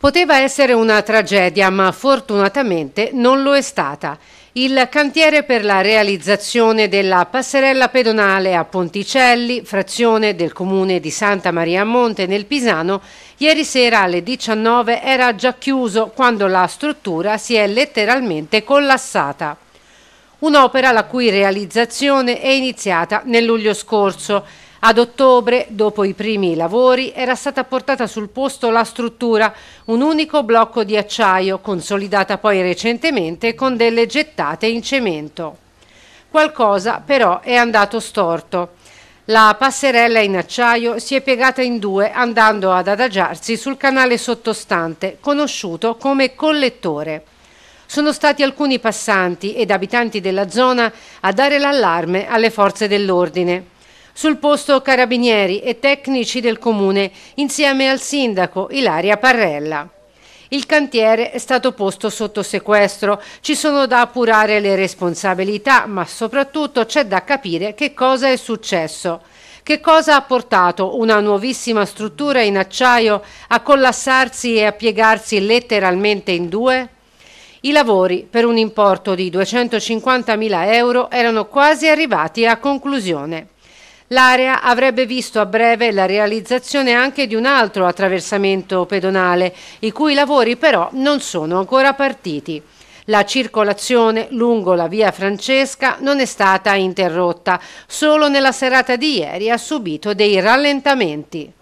Poteva essere una tragedia, ma fortunatamente non lo è stata. Il cantiere per la realizzazione della passerella pedonale a Ponticelli, frazione del comune di Santa Maria Monte nel Pisano, ieri sera alle 19 era già chiuso quando la struttura si è letteralmente collassata. Un'opera la cui realizzazione è iniziata nel luglio scorso ad ottobre, dopo i primi lavori, era stata portata sul posto la struttura, un unico blocco di acciaio, consolidata poi recentemente con delle gettate in cemento. Qualcosa però è andato storto. La passerella in acciaio si è piegata in due andando ad adagiarsi sul canale sottostante, conosciuto come collettore. Sono stati alcuni passanti ed abitanti della zona a dare l'allarme alle forze dell'ordine. Sul posto carabinieri e tecnici del comune insieme al sindaco Ilaria Parrella. Il cantiere è stato posto sotto sequestro, ci sono da appurare le responsabilità, ma soprattutto c'è da capire che cosa è successo. Che cosa ha portato una nuovissima struttura in acciaio a collassarsi e a piegarsi letteralmente in due? I lavori, per un importo di 250.000 euro, erano quasi arrivati a conclusione. L'area avrebbe visto a breve la realizzazione anche di un altro attraversamento pedonale, i cui lavori però non sono ancora partiti. La circolazione lungo la via Francesca non è stata interrotta, solo nella serata di ieri ha subito dei rallentamenti.